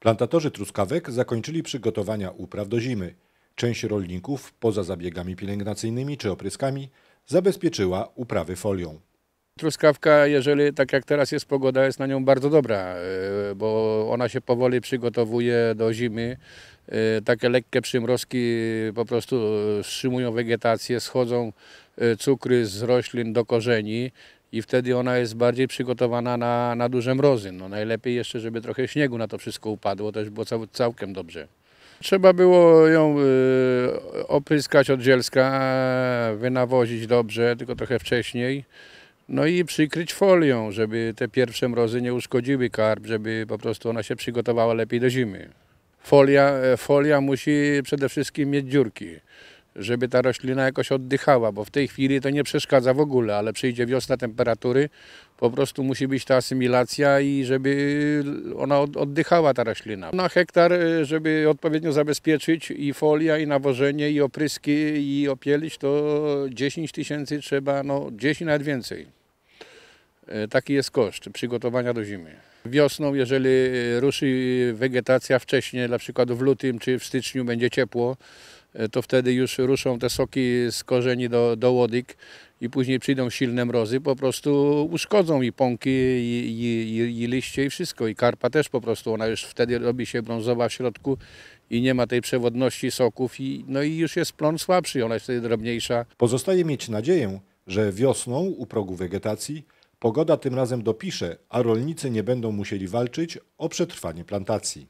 Plantatorzy truskawek zakończyli przygotowania upraw do zimy. Część rolników, poza zabiegami pielęgnacyjnymi czy opryskami, zabezpieczyła uprawy folią. Truskawka, jeżeli tak jak teraz jest pogoda, jest na nią bardzo dobra, e, bo ona się powoli przygotowuje do zimy. E, takie lekkie przymrozki po prostu e, wstrzymują wegetację, schodzą cukry z roślin do korzeni i wtedy ona jest bardziej przygotowana na, na duże mrozy. No najlepiej jeszcze, żeby trochę śniegu na to wszystko upadło, też było cał, całkiem dobrze. Trzeba było ją y, opryskać od zielska, wynawozić dobrze, tylko trochę wcześniej. No i przykryć folią, żeby te pierwsze mrozy nie uszkodziły karp, żeby po prostu ona się przygotowała lepiej do zimy. Folia, e, folia musi przede wszystkim mieć dziurki żeby ta roślina jakoś oddychała, bo w tej chwili to nie przeszkadza w ogóle, ale przyjdzie wiosna temperatury, po prostu musi być ta asymilacja i żeby ona oddychała ta roślina. Na hektar, y, żeby odpowiednio zabezpieczyć i folia, i nawożenie, i opryski, i opielić, to 10 tysięcy trzeba, no 10 nawet więcej. E, taki jest koszt przygotowania do zimy. Wiosną, jeżeli e, ruszy wegetacja wcześniej, na przykład w lutym czy w styczniu będzie ciepło, e, to wtedy już ruszą te soki z korzeni do, do łodyg i później przyjdą silne mrozy, po prostu uszkodzą i pąki, i, i, i, liście, i wszystko. I karpa też po prostu, ona już wtedy robi się brązowa w środku i nie ma tej przewodności soków, i, no i już jest plon słabszy, ona jest wtedy drobniejsza. Pozostaje mieć nadzieję, że wiosną u progu wegetacji Pogoda tym razem dopisze, a rolnicy nie będą musieli walczyć o przetrwanie plantacji.